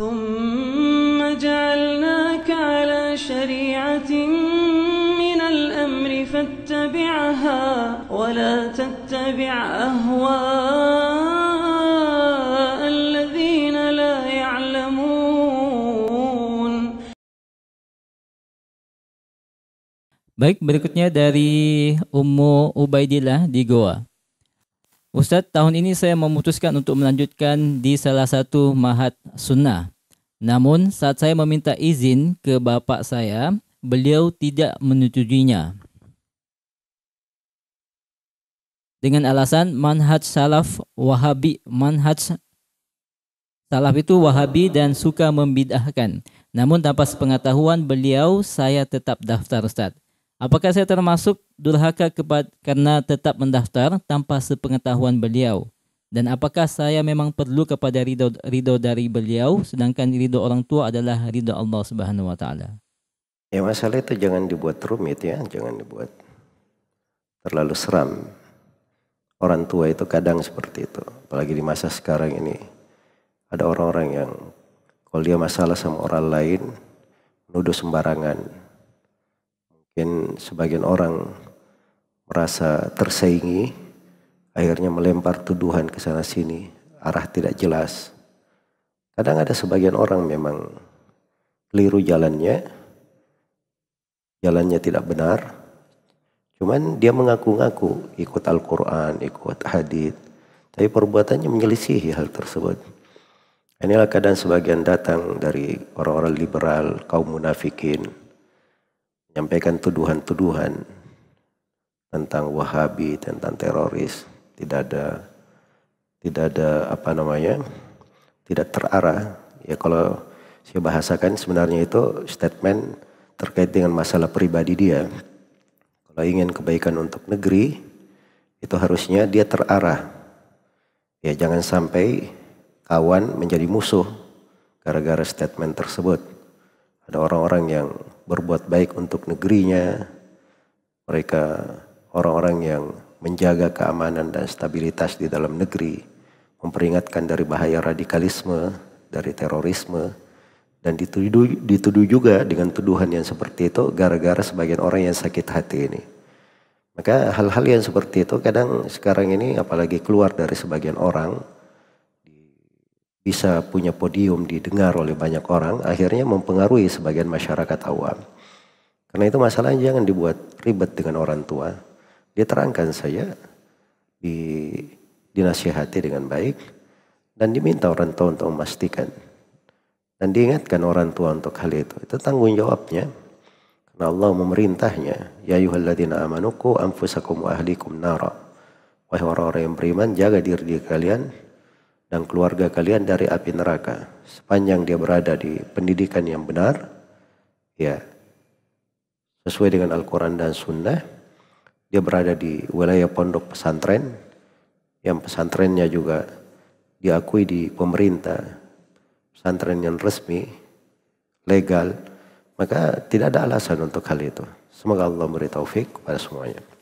ثم جعلناك على شريعة من الأمر فاتبعها ولا تتبع أهواء الذين لا يعلمون Baik, berikutnya dari Ummu Ubaidillah di Goa. Ustaz, tahun ini saya memutuskan untuk melanjutkan di salah satu mahat sunnah. Namun saat saya meminta izin ke bapak saya, beliau tidak menyetujuinya. Dengan alasan manhaj salaf wahabi, manhaj salaf itu wahabi dan suka membidahkan. Namun tanpa sepengetahuan beliau, saya tetap daftar Ustadz. Apakah saya termasuk durhaka kepada karena tetap mendaftar tanpa sepengetahuan beliau? Dan apakah saya memang perlu kepada ridho, ridho dari beliau sedangkan ridho orang tua adalah ridho Allah Subhanahu wa taala? Ya masalah itu jangan dibuat rumit ya, jangan dibuat terlalu seram. Orang tua itu kadang seperti itu, apalagi di masa sekarang ini. Ada orang-orang yang kalau dia masalah sama orang lain, nuduh sembarangan, mungkin sebagian orang merasa tersaingi, akhirnya melempar tuduhan ke sana sini, arah tidak jelas. Kadang ada sebagian orang memang keliru jalannya, jalannya tidak benar, cuman dia mengaku-ngaku ikut Al-Quran, ikut hadith, tapi perbuatannya menyelisihi hal tersebut. Inilah keadaan sebagian datang dari orang-orang liberal, kaum munafikin, menyampaikan tuduhan-tuduhan tentang Wahabi, tentang teroris, tidak ada tidak ada apa namanya? tidak terarah. Ya kalau saya bahasakan sebenarnya itu statement terkait dengan masalah pribadi dia. Kalau ingin kebaikan untuk negeri, itu harusnya dia terarah. Ya jangan sampai kawan menjadi musuh gara-gara statement tersebut. Ada orang-orang yang berbuat baik untuk negerinya. Mereka orang-orang yang menjaga keamanan dan stabilitas di dalam negeri, memperingatkan dari bahaya radikalisme, dari terorisme, dan dituduh, dituduh juga dengan tuduhan yang seperti itu gara-gara sebagian orang yang sakit hati ini. Maka hal-hal yang seperti itu kadang sekarang ini apalagi keluar dari sebagian orang bisa punya podium didengar oleh banyak orang akhirnya mempengaruhi sebagian masyarakat awam. Karena itu masalahnya jangan dibuat ribet dengan orang tua. Dia terangkan saja, di, dinasihati dengan baik dan diminta orang tua untuk memastikan. Dan diingatkan orang tua untuk hal itu. Itu tanggung jawabnya. Karena Allah memerintahnya. Ya ayuhalladzina amanuku anfusakum wa ahlikum nara. Wahai orang-orang yang beriman, jaga diri kalian dan keluarga kalian dari api neraka sepanjang dia berada di pendidikan yang benar ya sesuai dengan Al-Quran dan Sunnah dia berada di wilayah pondok pesantren yang pesantrennya juga diakui di pemerintah pesantren yang resmi legal maka tidak ada alasan untuk hal itu semoga Allah beri taufik kepada semuanya